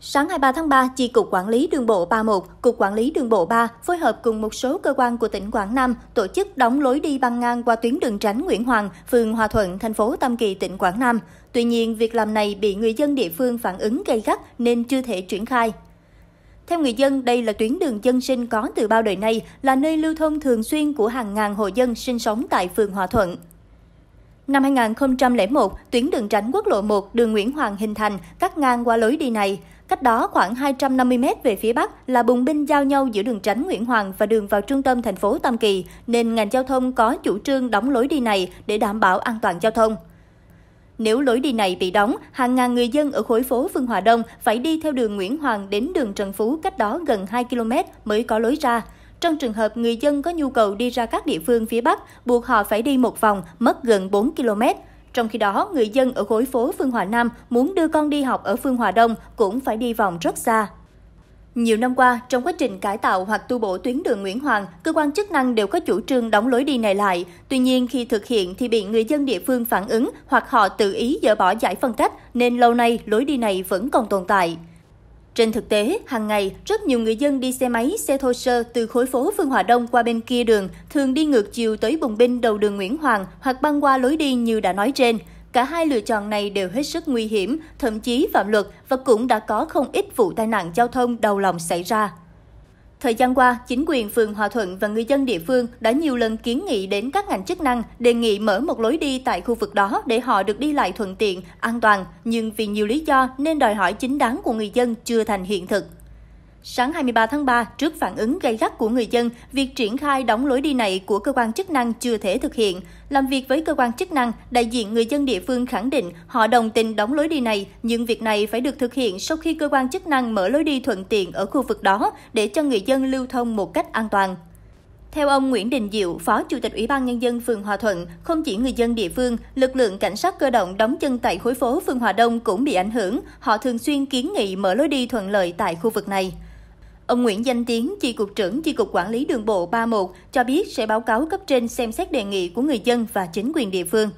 Sáng 23 tháng 3, Chi cục Quản lý Đường bộ 31, Cục Quản lý Đường bộ 3 phối hợp cùng một số cơ quan của tỉnh Quảng Nam tổ chức đóng lối đi băng ngang qua tuyến đường tránh Nguyễn Hoàng, phường Hòa Thuận, thành phố Tam Kỳ, tỉnh Quảng Nam. Tuy nhiên, việc làm này bị người dân địa phương phản ứng gây gắt nên chưa thể triển khai. Theo người dân, đây là tuyến đường dân sinh có từ bao đời nay, là nơi lưu thông thường xuyên của hàng ngàn hộ dân sinh sống tại phường Hòa Thuận. Năm 2001, tuyến đường tránh quốc lộ 1 đường Nguyễn Hoàng hình thành, cắt ngang qua lối đi này. Cách đó khoảng 250 m về phía bắc là bùng binh giao nhau giữa đường tránh Nguyễn Hoàng và đường vào trung tâm thành phố Tam Kỳ, nên ngành giao thông có chủ trương đóng lối đi này để đảm bảo an toàn giao thông. Nếu lối đi này bị đóng, hàng ngàn người dân ở khối phố Phương Hòa Đông phải đi theo đường Nguyễn Hoàng đến đường Trần Phú cách đó gần 2 km mới có lối ra. Trong trường hợp người dân có nhu cầu đi ra các địa phương phía Bắc, buộc họ phải đi một vòng, mất gần 4 km. Trong khi đó, người dân ở khối phố Phương Hòa Nam muốn đưa con đi học ở Phương Hòa Đông cũng phải đi vòng rất xa. Nhiều năm qua, trong quá trình cải tạo hoặc tu bổ tuyến đường Nguyễn Hoàng, cơ quan chức năng đều có chủ trương đóng lối đi này lại. Tuy nhiên, khi thực hiện thì bị người dân địa phương phản ứng hoặc họ tự ý dỡ bỏ giải phân cách, nên lâu nay lối đi này vẫn còn tồn tại. Trên thực tế, hàng ngày, rất nhiều người dân đi xe máy, xe thô sơ từ khối phố Phương Hòa Đông qua bên kia đường thường đi ngược chiều tới bùng binh đầu đường Nguyễn Hoàng hoặc băng qua lối đi như đã nói trên. Cả hai lựa chọn này đều hết sức nguy hiểm, thậm chí phạm luật và cũng đã có không ít vụ tai nạn giao thông đau lòng xảy ra. Thời gian qua, chính quyền phường Hòa Thuận và người dân địa phương đã nhiều lần kiến nghị đến các ngành chức năng đề nghị mở một lối đi tại khu vực đó để họ được đi lại thuận tiện, an toàn, nhưng vì nhiều lý do nên đòi hỏi chính đáng của người dân chưa thành hiện thực. Sáng 23 tháng 3, trước phản ứng gay gắt của người dân, việc triển khai đóng lối đi này của cơ quan chức năng chưa thể thực hiện. Làm việc với cơ quan chức năng, đại diện người dân địa phương khẳng định họ đồng tình đóng lối đi này, nhưng việc này phải được thực hiện sau khi cơ quan chức năng mở lối đi thuận tiện ở khu vực đó để cho người dân lưu thông một cách an toàn. Theo ông Nguyễn Đình Diệu, Phó Chủ tịch Ủy ban Nhân dân phường Hòa Thuận, không chỉ người dân địa phương, lực lượng cảnh sát cơ động đóng chân tại khối phố phường Hòa Đông cũng bị ảnh hưởng. Họ thường xuyên kiến nghị mở lối đi thuận lợi tại khu vực này. Ông Nguyễn Danh Tiến, Chi cục trưởng Chi cục Quản lý Đường bộ 31 cho biết sẽ báo cáo cấp trên xem xét đề nghị của người dân và chính quyền địa phương.